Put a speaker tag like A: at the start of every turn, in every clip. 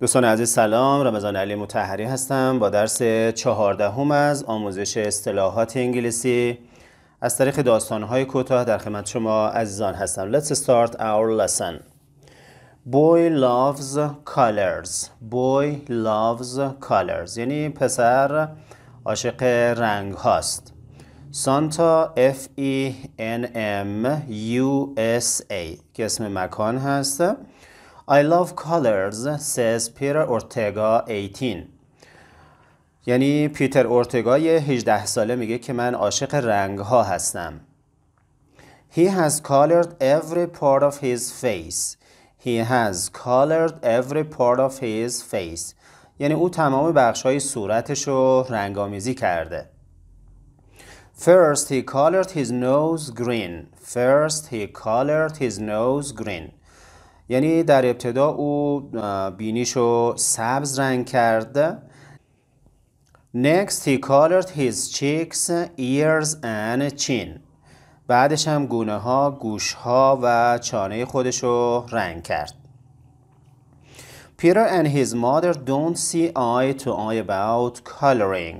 A: دوستان عزیز سلام رمضان علی متحری هستم با درس چهاردهم از آموزش اصطلاحات انگلیسی از طریق داستانهای کوتاه در خدمت شما عزیزان هستم Let's start our lesson Boy loves colors Boy loves colors یعنی پسر عاشق رنگ هاست سانتا F E N M U S A که اسم مکان هست I love colors, says Peter Ortega 18. یعنی پیتر اورتگای 18 ساله میگه که من عاشق رنگ ها هستم. He has colored every part of his face. He has colored every part of his face. یعنی او تمام بخش های صورتش رو رنگامیزی کرده. First he colored his nose green. First he colored his nose green. یعنی در ابتدا او رو سبز رنگ کرده Next he colored his cheeks, ears and chin بعدش هم گونه ها، گوش ها و چانه خودش رو رنگ کرد Peter and his mother don't see eye to eye about coloring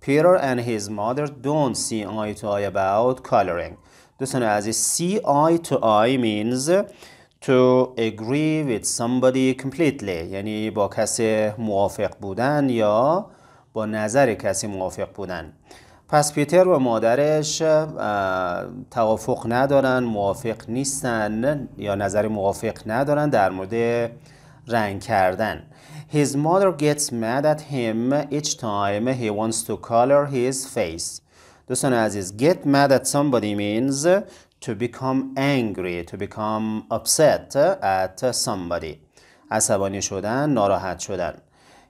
A: Peter and his mother don't see eye to eye about coloring دوستان عزیز see eye to eye means to agree with somebody completely یعنی با کسی موافق بودن یا با نظر کسی موافق بودن پس پیتر و مادرش توافق ندارن موافق نیستن یا نظر موافق ندارن در مورد رنگ کردن His mother gets mad at him each time he wants to color his face دوستان عزیز get mad at somebody means to become angry to become upset at somebody عصبانی شدن ناراحت شدن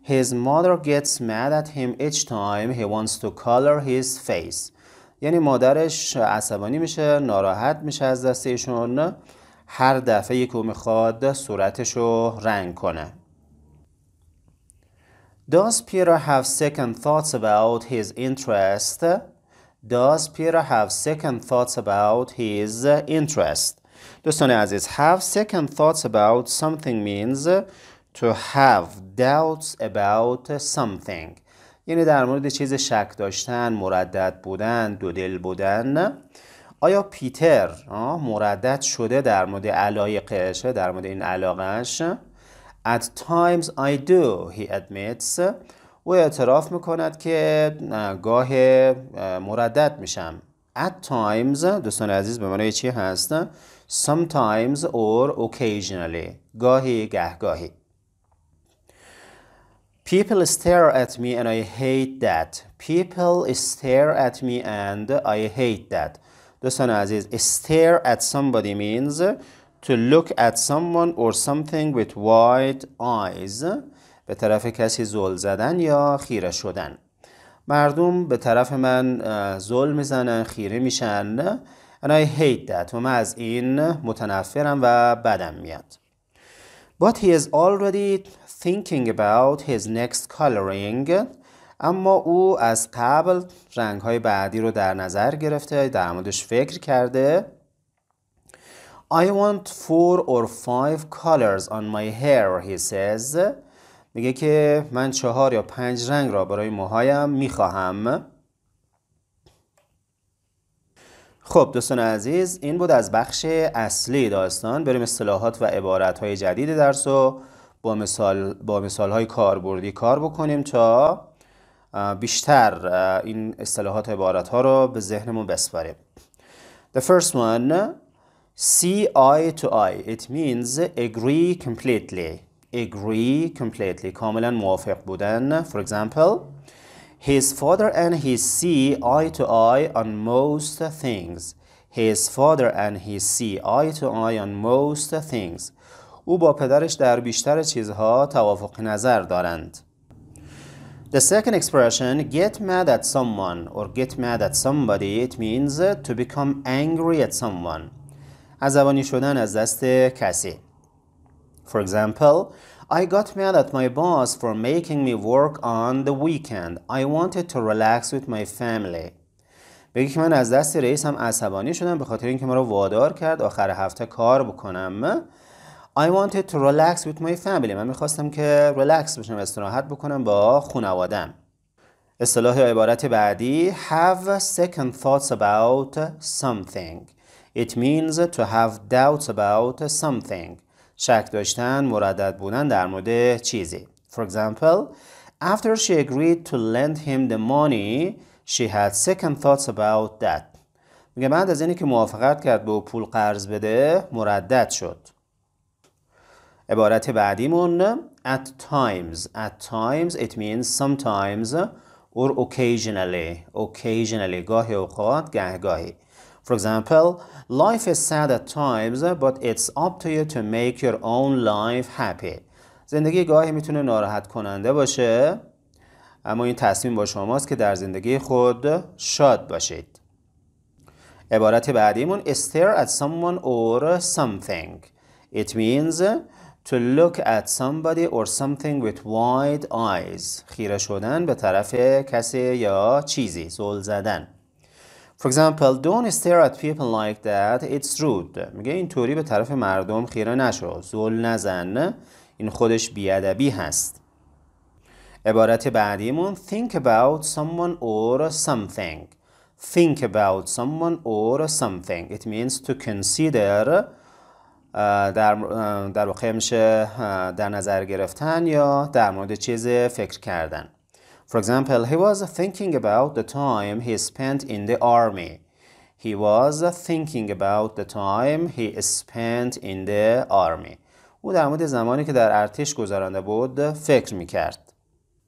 A: His mother gets mad at him each time he wants to color his face. یعنی مادرش عصبانی میشه، ناراحت میشه از دست ایشون هر دفعه که میخواد صورتش رو رنگ کنه. Does Peter have second thoughts about his interest? Does Peter have second thoughts about his interest? دوستان عزیز have second thoughts about something means to have doubts about something یعنی در مورد چیز شک داشتن، مردد بودن، دل بودن آیا پیتر مردد شده در مورد علایقش در مورد این علاقش At times I do, he admits او اعتراف میکند که گاه مردد میشم at times دوستان عزیز به معنی چی هست sometimes or occasionally گاهی گهگاهی People stare at me and I hate that. People stare at me and I hate that. دوستان عزیز stare at somebody means to look at someone or something with wide eyes به طرف کسی زل زدن یا خیره شدن مردم به طرف من زل میزنن خیره میشن and I hate و من از این متنفرم و بدم میاد But he is already thinking about his next coloring اما او از قبل رنگ های بعدی رو در نظر گرفته در موردش فکر کرده I want four or five colors on my hair he says میگه که من چهار یا پنج رنگ را برای موهایم میخواهم خب دوستان عزیز این بود از بخش اصلی داستان بریم اصطلاحات و عبارت های جدید درس رو با مثال, با مثال های کاربردی کار بکنیم تا بیشتر این اصطلاحات و عبارت ها رو به ذهنمون بسپاریم The first one see eye to eye it means agree completely agree completely کاملا موافق بودن for example his father and he see eye to eye on most things his father and he see eye to eye on most things او با پدرش در بیشتر چیزها توافق نظر دارند The second expression, get mad at someone or get mad at somebody, it means to become angry at someone. عصبانی شدن از دست کسی. For example, I got mad at my boss for making me work on the weekend. I wanted to relax with my family. بگی که من از دست رئیسم عصبانی شدم به خاطر اینکه مرا وادار کرد آخر هفته کار بکنم. I wanted to relax with my family. من میخواستم که relax بشم استراحت بکنم با خانوادم. اصطلاح عبارت بعدی have second thoughts about something. It means to have doubts about something. شک داشتن مردد بودن در مورد چیزی For example After she agreed to lend him the money She had second thoughts about that میگه بعد از اینی که موافقت کرد به پول قرض بده مردد شد عبارت بعدیمون at times at times it means sometimes or occasionally occasionally گاهی اوقات گهگاهی For example, life is sad at times, but it's up to you to make your own life happy. زندگی گاهی میتونه ناراحت کننده باشه اما این تصمیم با شماست که در زندگی خود شاد باشید. عبارت بعدیمون stare at someone or something. It means to look at somebody or something with wide eyes. خیره شدن به طرف کسی یا چیزی. زل زدن. For example, don't stare at people like that. It's rude. میگه طوری به طرف مردم خیره نشو. زل نزن. این خودش بیادبی هست. عبارت بعدیمون think about someone or something. Think about someone or something. It means to consider در, در واقع میشه در نظر گرفتن یا در مورد چیز فکر کردن For example, he was thinking about the time he spent in the army. He was thinking about the time he spent in the army. او در مورد زمانی که در ارتش گذرانده بود فکر می کرد.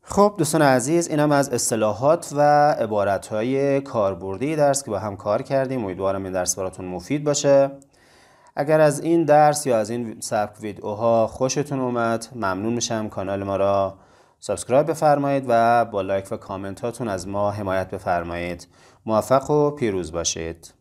A: خب دوستان عزیز اینم از اصطلاحات و های کاربردی درس که با هم کار کردیم امیدوارم این درس براتون مفید باشه اگر از این درس یا از این سبک ویدئوها خوشتون اومد ممنون میشم کانال ما را سابسکرایب بفرمایید و با لایک و کامنت هاتون از ما حمایت بفرمایید موفق و پیروز باشید